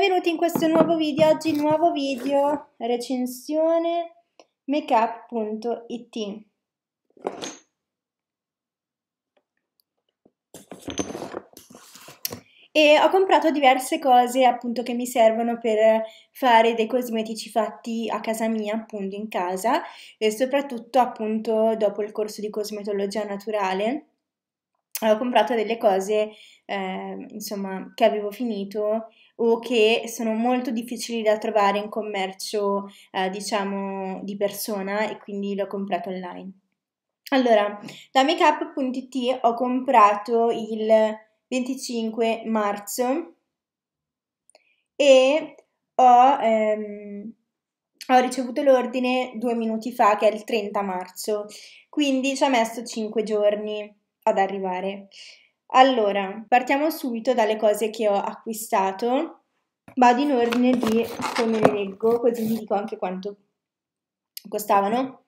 benvenuti in questo nuovo video. Oggi nuovo video recensione makeup.it. E ho comprato diverse cose appunto che mi servono per fare dei cosmetici fatti a casa mia, appunto in casa, e soprattutto appunto dopo il corso di cosmetologia naturale. Ho comprato delle cose, eh, insomma, che avevo finito o che sono molto difficili da trovare in commercio, eh, diciamo, di persona e quindi l'ho comprato online. Allora, da makeup.it ho comprato il 25 marzo e ho, ehm, ho ricevuto l'ordine due minuti fa, che è il 30 marzo, quindi ci ha messo 5 giorni ad arrivare. Allora, partiamo subito dalle cose che ho acquistato. Vado in ordine di come le leggo, così vi dico anche quanto costavano.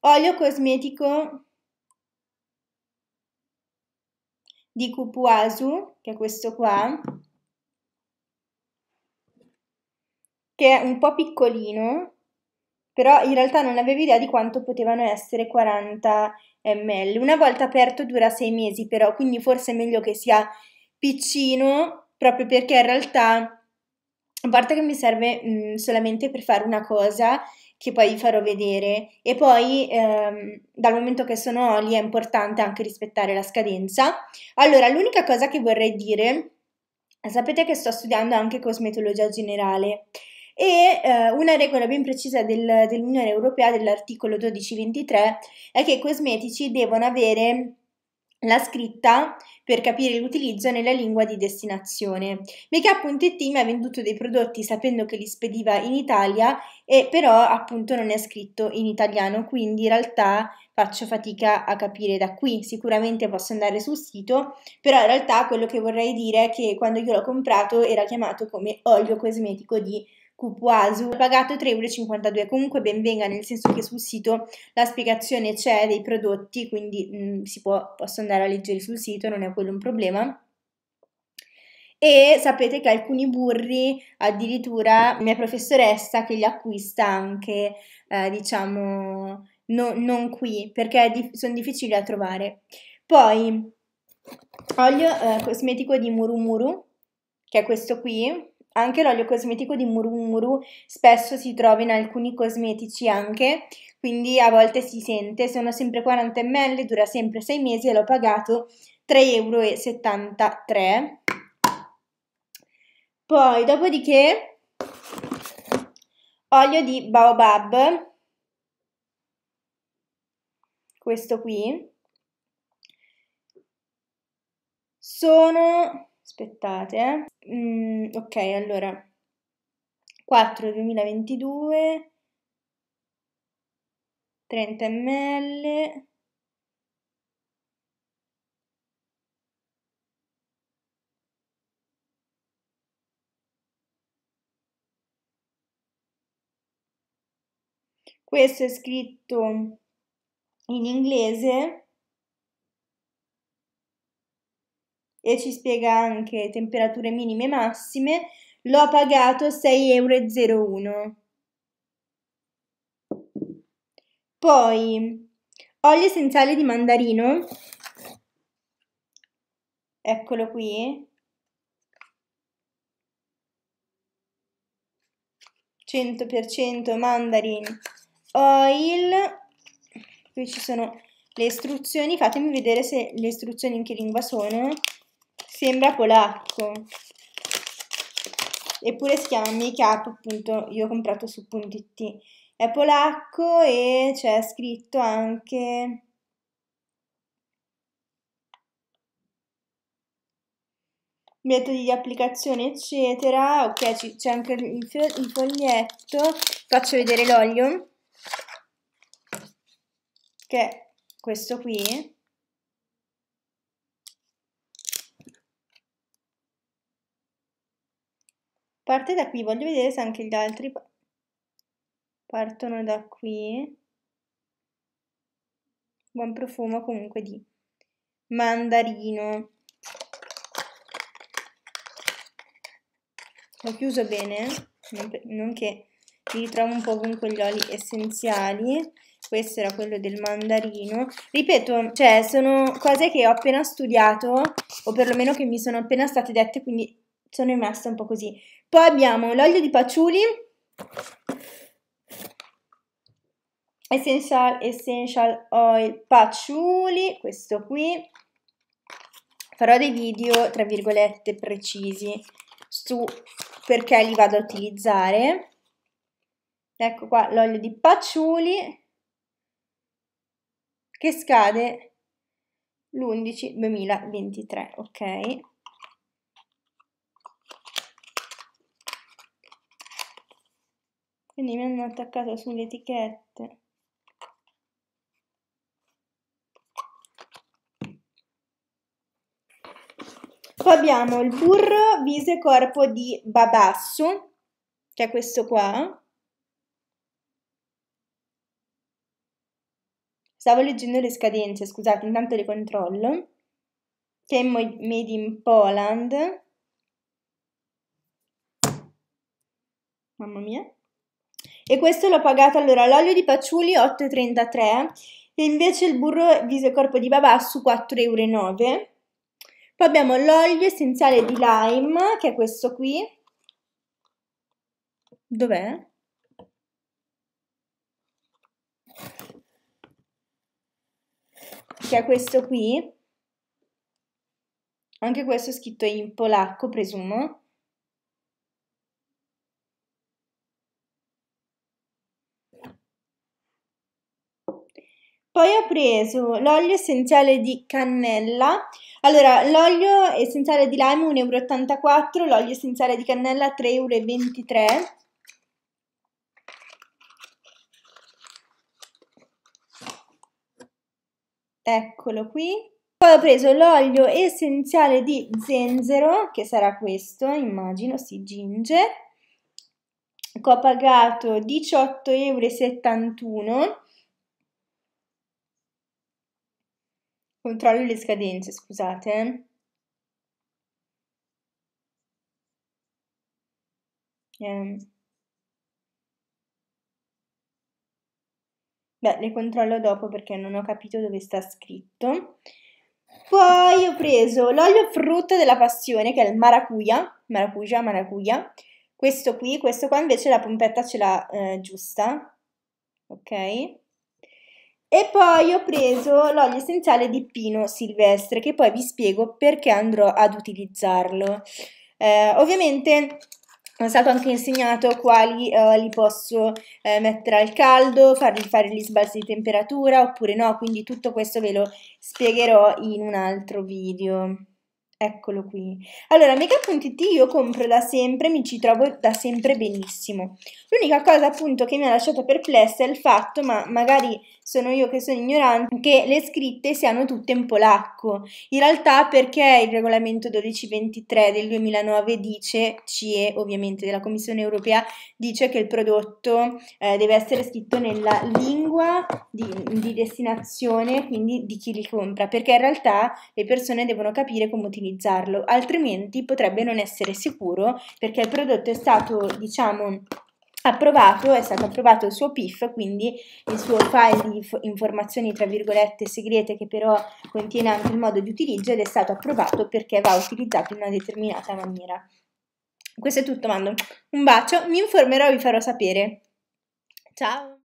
Olio cosmetico di Kupuasu, che è questo qua, che è un po' piccolino, però in realtà non avevo idea di quanto potevano essere 40 ml. Una volta aperto dura 6 mesi però, quindi forse è meglio che sia piccino, proprio perché in realtà, a parte che mi serve mh, mm, solamente per fare una cosa, che poi vi farò vedere. E poi, ehm, dal momento che sono oli è importante anche rispettare la scadenza. Allora, l'unica cosa che vorrei dire, sapete che sto studiando anche cosmetologia generale e eh, una regola ben precisa del, dell'Unione Europea, dell'articolo 1223, è che i cosmetici devono avere la scritta per capire l'utilizzo nella lingua di destinazione. Makeup.it mi ha venduto dei prodotti sapendo che li spediva in Italia e però appunto non è scritto in italiano, quindi in realtà faccio fatica a capire da qui. Sicuramente posso andare sul sito, però in realtà quello che vorrei dire è che quando io l'ho comprato era chiamato come olio cosmetico di Cupuasu, ho pagato 3,52 euro, comunque benvenga nel senso che sul sito la spiegazione c'è dei prodotti, quindi mh, mm, si può, posso andare a leggere sul sito, non è quello un problema. E sapete che alcuni burri, addirittura mia professoressa che li acquista anche, eh, diciamo, no, non qui, perché di sono difficili da trovare. Poi, olio eh, cosmetico di Murumuru, che è questo qui. Anche l'olio cosmetico di Murumuru spesso si trova in alcuni cosmetici anche, quindi a volte si sente. Sono sempre 40 ml, dura sempre 6 mesi e l'ho pagato 3,73€. Poi, dopodiché, olio di baobab, questo qui, sono, aspettate, eh. mm, ok, allora, 4 2022, 30 ml, Questo è scritto in inglese e ci spiega anche temperature minime e massime. L'ho pagato 6,01 euro. Poi olio essenziale di mandarino. Eccolo qui. 100% mandarin oil, qui ci sono le istruzioni, fatemi vedere se le istruzioni in che lingua sono, sembra polacco, eppure si chiama Make Up, appunto io ho comprato su Puntitti, è polacco e c'è scritto anche... metodi di applicazione eccetera ok c'è anche il foglietto faccio vedere l'olio che è questo qui parte da qui voglio vedere se anche gli altri partono da qui buon profumo comunque di mandarino ho chiuso bene non che li ritrovo un po' con quegli oli essenziali questo era quello del mandarino. Ripeto, cioè, sono cose che ho appena studiato, o perlomeno che mi sono appena state dette, quindi sono rimasta un po' così. Poi abbiamo l'olio di paciuli, Essential, Essential Oil Paciuli, questo qui. Farò dei video, tra virgolette, precisi su perché li vado a utilizzare. Ecco qua l'olio di paciuli, che scade l'11 2023, ok? Quindi mi hanno attaccato sulle etichette. Poi abbiamo il burro corpo di Babassu, che è questo qua, Stavo leggendo le scadenze, scusate, intanto le controllo. Che è made in Poland. Mamma mia. E questo l'ho pagato allora l'olio di paciuli 8,33 e invece il burro viso e corpo di babassu 4,09 euro. Poi abbiamo l'olio essenziale di lime, che è questo qui. Dov'è? c'è questo qui, anche questo è scritto in polacco, presumo. Poi ho preso l'olio essenziale di cannella. Allora, l'olio essenziale di lime 1,84 euro, l'olio essenziale di cannella 3,23 euro. eccolo qui. Poi ho preso l'olio essenziale di zenzero, che sarà questo, immagino, si ginge, che ho pagato 18,71 euro. Controllo le scadenze, scusate. Yeah. Ehm, Beh, le controllo dopo perché non ho capito dove sta scritto. Poi ho preso l'olio frutto della passione, che è il maracuja, maracuja, maracuja. Questo qui, questo qua invece la pompetta ce l'ha eh, giusta, ok? E poi ho preso l'olio essenziale di pino silvestre, che poi vi spiego perché andrò ad utilizzarlo. Eh, ovviamente è stato anche insegnato quali uh, li posso eh, mettere al caldo, fargli fare gli sbalzi di temperatura oppure no, quindi tutto questo ve lo spiegherò in un altro video. Eccolo qui. Allora, Makeup.it io compro da sempre, mi ci trovo da sempre benissimo. L'unica cosa appunto che mi ha lasciato perplessa è il fatto, ma magari sono io che sono ignorante, che le scritte siano tutte in polacco. In realtà perché il regolamento 1223 del 2009 dice, CE ovviamente della Commissione europea, dice che il prodotto eh, deve essere scritto nella lingua di, di destinazione, quindi di chi li compra, perché in realtà le persone devono capire come utilizzare utilizzarlo, altrimenti potrebbe non essere sicuro perché il prodotto è stato, diciamo, approvato, è stato approvato il suo PIF, quindi il suo file di informazioni tra virgolette segrete che però contiene anche il modo di utilizzo ed è stato approvato perché va utilizzato in una determinata maniera. Questo è tutto, mando un bacio, mi informerò e vi farò sapere. Ciao!